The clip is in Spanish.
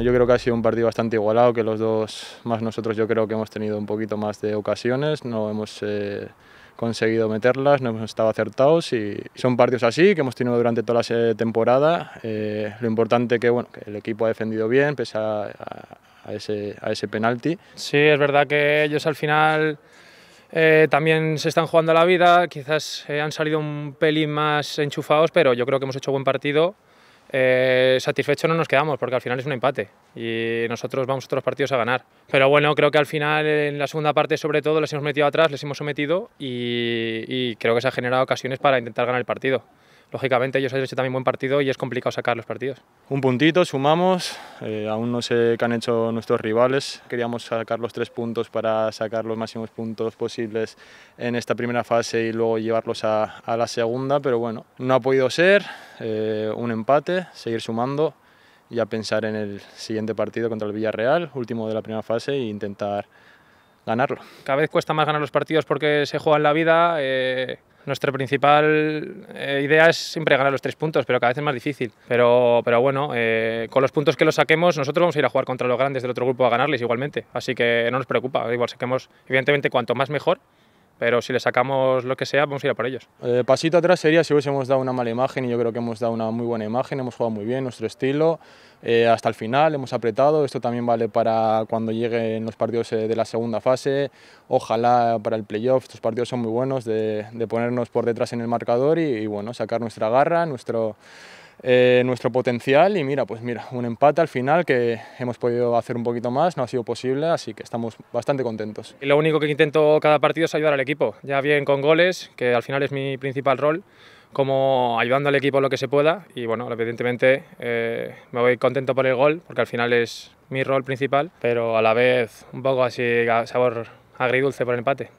yo creo que ha sido un partido bastante igualado, que los dos, más nosotros yo creo que hemos tenido un poquito más de ocasiones, no hemos eh, conseguido meterlas, no hemos estado acertados y son partidos así que hemos tenido durante toda la temporada. Eh, lo importante que, que el equipo ha defendido bien pese a, ese, a ese penalti. Sí, es verdad que ellos al final... Eh, también se están jugando la vida, quizás han salido un pelín más enchufados, pero yo creo que hemos hecho buen partido ...satisfecho satisfechos no nos quedamos porque al final es un empate y nosotros vamos otros partidos a ganar. Pero bueno, creo que al final en la segunda parte sobre todo les hemos metido atrás, les hemos sometido y, creo que se han generado ocasiones para intentar ganar el partido. Lógicamente ellos han hecho también buen partido y es complicado sacar los partidos. Un puntito, sumamos, eh, aún no sé qué han hecho nuestros rivales. Queríamos sacar los tres puntos para sacar los máximos puntos posibles en esta primera fase y luego llevarlos a la segunda, pero bueno, no ha podido ser. Eh, un empate, seguir sumando y a pensar en el siguiente partido contra el Villarreal, último de la primera fase, e intentar ganarlo. Cada vez cuesta más ganar los partidos porque se juega en la vida. Eh, nuestra principal eh, idea es siempre ganar los tres puntos, pero cada vez es más difícil. Pero, pero bueno, con los puntos que los saquemos, nosotros vamos a ir a jugar contra los grandes del otro grupo a ganarles igualmente. Así que no nos preocupa. Igual saquemos, evidentemente, cuanto más mejor, pero si le sacamos lo que sea, vamos a ir a por ellos. Eh, pasito atrás sería si hubiésemos dado una mala imagen y yo creo que hemos dado una muy buena imagen, hemos jugado muy bien, nuestro estilo, eh, hasta el final hemos apretado, esto también vale para cuando lleguen los partidos eh, de la segunda fase, ojalá para el playoff, estos partidos son muy buenos de, ponernos por detrás en el marcador y, y bueno, sacar nuestra garra, nuestro eh, nuestro potencial y mira, pues mira, un empate al final que hemos podido hacer un poquito más, no ha sido posible, así que estamos bastante contentos. Y lo único que intento cada partido es ayudar al equipo, ya bien con goles, que al final es mi principal rol, como ayudando al equipo lo que se pueda y bueno, evidentemente eh, me voy contento por el gol, porque al final es mi rol principal, pero a la vez un poco así sabor agridulce por el empate.